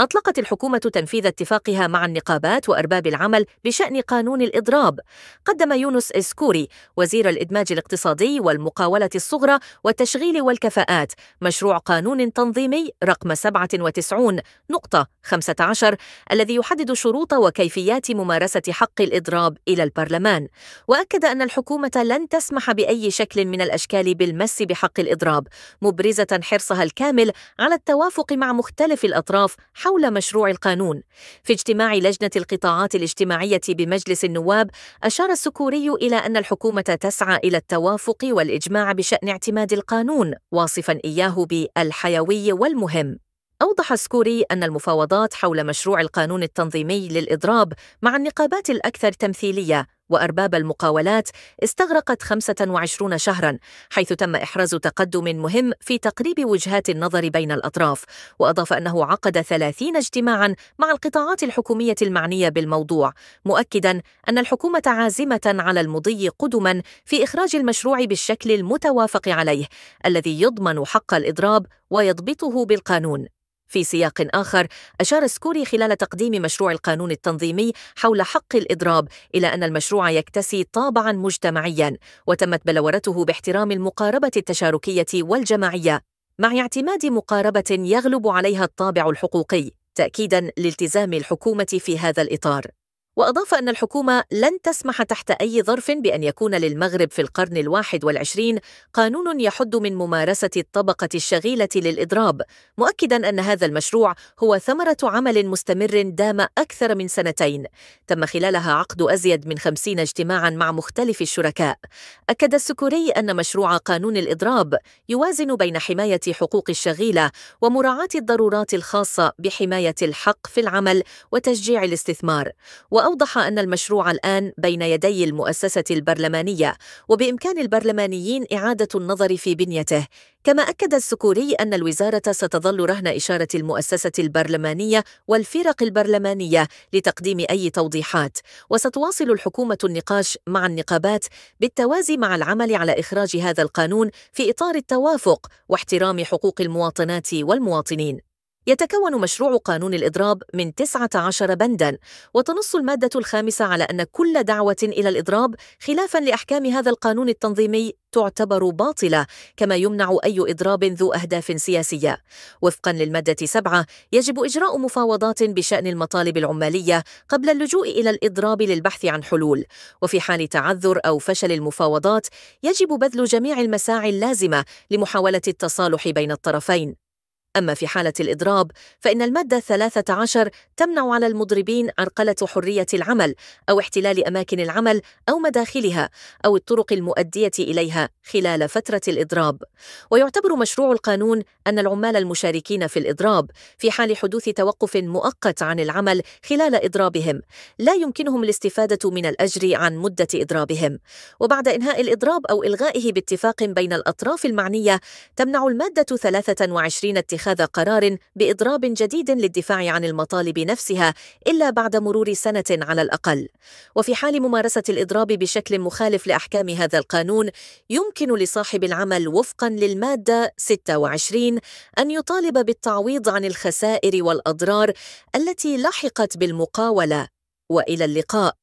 أطلقت الحكومة تنفيذ اتفاقها مع النقابات وأرباب العمل بشأن قانون الإضراب قدم يونس إسكوري وزير الإدماج الاقتصادي والمقاولة الصغرى والتشغيل والكفاءات مشروع قانون تنظيمي رقم 97 نقطة 15 الذي يحدد شروط وكيفيات ممارسة حق الإضراب إلى البرلمان وأكد أن الحكومة لن تسمح بأي شكل من الأشكال بالمس بحق الإضراب مبرزة حرصها الكامل على التوافق مع مختلف الأطراف حول مشروع القانون في اجتماع لجنة القطاعات الاجتماعية بمجلس النواب أشار السكوري إلى أن الحكومة تسعى إلى التوافق والإجماع بشأن اعتماد القانون واصفا إياه بالحيوي والمهم أوضح سكوري أن المفاوضات حول مشروع القانون التنظيمي للإضراب مع النقابات الأكثر تمثيلية وأرباب المقاولات استغرقت 25 شهرا حيث تم إحراز تقدم مهم في تقريب وجهات النظر بين الأطراف وأضاف أنه عقد 30 اجتماعا مع القطاعات الحكومية المعنية بالموضوع مؤكدا أن الحكومة عازمة على المضي قدما في إخراج المشروع بالشكل المتوافق عليه الذي يضمن حق الإضراب ويضبطه بالقانون في سياق آخر أشار سكوري خلال تقديم مشروع القانون التنظيمي حول حق الإضراب إلى أن المشروع يكتسي طابعا مجتمعيا وتمت بلورته باحترام المقاربة التشاركية والجماعية مع اعتماد مقاربة يغلب عليها الطابع الحقوقي تأكيدا لالتزام الحكومة في هذا الإطار وأضاف أن الحكومة لن تسمح تحت أي ظرف بأن يكون للمغرب في القرن الواحد والعشرين قانون يحد من ممارسة الطبقة الشغيلة للإضراب مؤكدا أن هذا المشروع هو ثمرة عمل مستمر دام أكثر من سنتين تم خلالها عقد أزيد من خمسين اجتماعا مع مختلف الشركاء أكد السكوري أن مشروع قانون الإضراب يوازن بين حماية حقوق الشغيلة ومراعاة الضرورات الخاصة بحماية الحق في العمل وتشجيع الاستثمار أوضح أن المشروع الآن بين يدي المؤسسة البرلمانية وبإمكان البرلمانيين إعادة النظر في بنيته كما أكد السكوري أن الوزارة ستظل رهن إشارة المؤسسة البرلمانية والفرق البرلمانية لتقديم أي توضيحات وستواصل الحكومة النقاش مع النقابات بالتوازي مع العمل على إخراج هذا القانون في إطار التوافق واحترام حقوق المواطنات والمواطنين يتكون مشروع قانون الإضراب من 19 بنداً، وتنص المادة الخامسة على أن كل دعوة إلى الإضراب خلافاً لأحكام هذا القانون التنظيمي تعتبر باطلة، كما يمنع أي إضراب ذو أهداف سياسية. وفقاً للمادة 7 يجب إجراء مفاوضات بشأن المطالب العمالية قبل اللجوء إلى الإضراب للبحث عن حلول، وفي حال تعذر أو فشل المفاوضات يجب بذل جميع المساعي اللازمة لمحاولة التصالح بين الطرفين. أما في حالة الإضراب فإن المادة 13 تمنع على المضربين عرقلة حرية العمل أو احتلال أماكن العمل أو مداخلها أو الطرق المؤدية إليها خلال فترة الإضراب ويعتبر مشروع القانون أن العمال المشاركين في الإضراب في حال حدوث توقف مؤقت عن العمل خلال إضرابهم لا يمكنهم الاستفادة من الأجر عن مدة إضرابهم وبعد إنهاء الإضراب أو إلغائه باتفاق بين الأطراف المعنية تمنع المادة 23 اتخاذ قرار بإضراب جديد للدفاع عن المطالب نفسها إلا بعد مرور سنة على الأقل وفي حال ممارسة الإضراب بشكل مخالف لأحكام هذا القانون يمكن لصاحب العمل وفقا للمادة 26 أن يطالب بالتعويض عن الخسائر والأضرار التي لحقت بالمقاولة وإلى اللقاء